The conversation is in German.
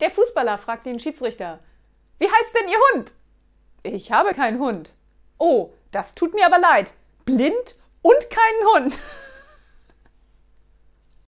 Der Fußballer fragt den Schiedsrichter: Wie heißt denn Ihr Hund? Ich habe keinen Hund. Oh, das tut mir aber leid. Blind und keinen Hund.